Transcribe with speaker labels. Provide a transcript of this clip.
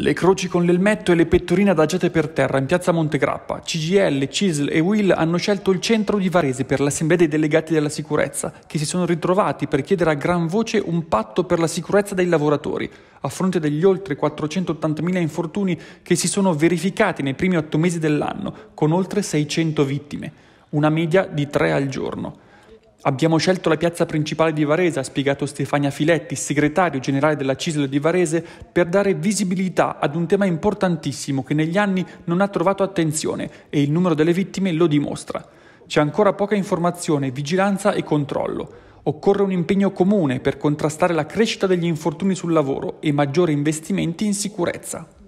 Speaker 1: Le croci con l'elmetto e le pettorine adagiate per terra in piazza Montegrappa, CGL, CISL e WILL hanno scelto il centro di Varese per l'assemblea dei delegati della sicurezza, che si sono ritrovati per chiedere a gran voce un patto per la sicurezza dei lavoratori, a fronte degli oltre 480.000 infortuni che si sono verificati nei primi otto mesi dell'anno, con oltre 600 vittime, una media di tre al giorno. Abbiamo scelto la piazza principale di Varese, ha spiegato Stefania Filetti, segretario generale della CISL di Varese, per dare visibilità ad un tema importantissimo che negli anni non ha trovato attenzione e il numero delle vittime lo dimostra. C'è ancora poca informazione, vigilanza e controllo. Occorre un impegno comune per contrastare la crescita degli infortuni sul lavoro e maggiori investimenti in sicurezza.